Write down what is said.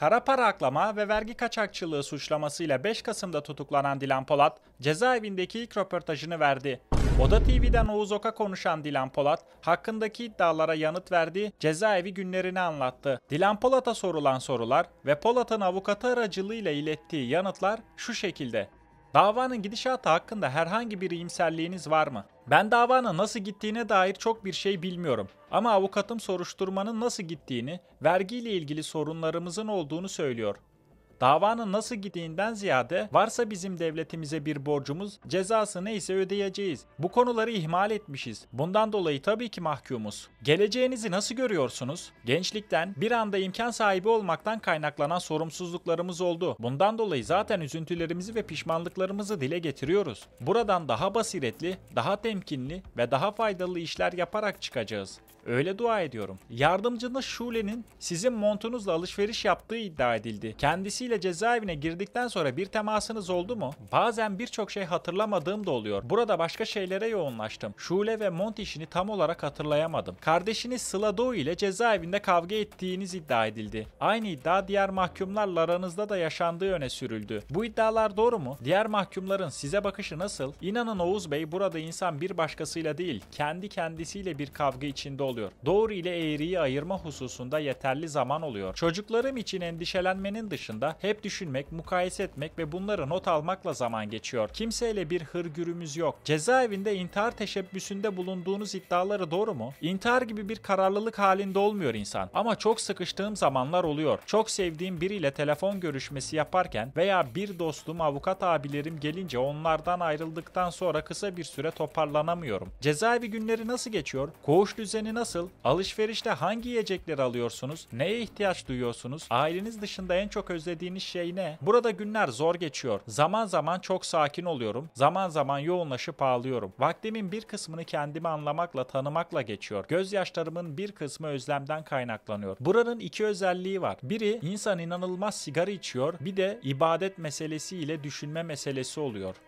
Kara para aklama ve vergi kaçakçılığı suçlamasıyla 5 Kasım'da tutuklanan Dilan Polat, cezaevindeki ilk röportajını verdi. Oda TV'den Oğuz Oka konuşan Dilan Polat, hakkındaki iddialara yanıt verdi, cezaevi günlerini anlattı. Dilan Polat'a sorulan sorular ve Polat'ın avukatı aracılığıyla ilettiği yanıtlar şu şekilde. Davanın gidişatı hakkında herhangi bir iyimserliğiniz var mı? Ben davanın nasıl gittiğine dair çok bir şey bilmiyorum ama avukatım soruşturmanın nasıl gittiğini, vergiyle ilgili sorunlarımızın olduğunu söylüyor. Davanın nasıl gittiğinden ziyade varsa bizim devletimize bir borcumuz cezası neyse ödeyeceğiz. Bu konuları ihmal etmişiz. Bundan dolayı tabii ki mahkumuz. Geleceğinizi nasıl görüyorsunuz? Gençlikten bir anda imkan sahibi olmaktan kaynaklanan sorumsuzluklarımız oldu. Bundan dolayı zaten üzüntülerimizi ve pişmanlıklarımızı dile getiriyoruz. Buradan daha basiretli, daha temkinli ve daha faydalı işler yaparak çıkacağız. Öyle dua ediyorum. Yardımcınız Şule'nin sizin montunuzla alışveriş yaptığı iddia edildi. Kendisi birisiyle cezaevine girdikten sonra bir temasınız oldu mu? Bazen birçok şey hatırlamadığım da oluyor. Burada başka şeylere yoğunlaştım. Şule ve Mont işini tam olarak hatırlayamadım. Kardeşiniz Sıla Doğu ile cezaevinde kavga ettiğiniz iddia edildi. Aynı iddia diğer mahkumlarla aranızda da yaşandığı öne sürüldü. Bu iddialar doğru mu? Diğer mahkumların size bakışı nasıl? İnanın Oğuz Bey burada insan bir başkasıyla değil, kendi kendisiyle bir kavga içinde oluyor. Doğru ile eğriyi ayırma hususunda yeterli zaman oluyor. Çocuklarım için endişelenmenin dışında hep düşünmek, mukayese etmek ve bunları not almakla zaman geçiyor. Kimseyle bir hırgürümüz yok. Cezaevinde intihar teşebbüsünde bulunduğunuz iddiaları doğru mu? İntihar gibi bir kararlılık halinde olmuyor insan. Ama çok sıkıştığım zamanlar oluyor. Çok sevdiğim biriyle telefon görüşmesi yaparken veya bir dostum, avukat abilerim gelince onlardan ayrıldıktan sonra kısa bir süre toparlanamıyorum. Cezaevi günleri nasıl geçiyor? Koğuş düzeni nasıl? Alışverişte hangi yiyecekleri alıyorsunuz? Neye ihtiyaç duyuyorsunuz? Aileniz dışında en çok özlediğiniz istediğiniz şey ne? Burada günler zor geçiyor. Zaman zaman çok sakin oluyorum. Zaman zaman yoğunlaşıp ağlıyorum. Vaktimin bir kısmını kendimi anlamakla, tanımakla geçiyor. Gözyaşlarımın bir kısmı özlemden kaynaklanıyor. Buranın iki özelliği var. Biri insan inanılmaz sigara içiyor. Bir de ibadet meselesi ile düşünme meselesi oluyor.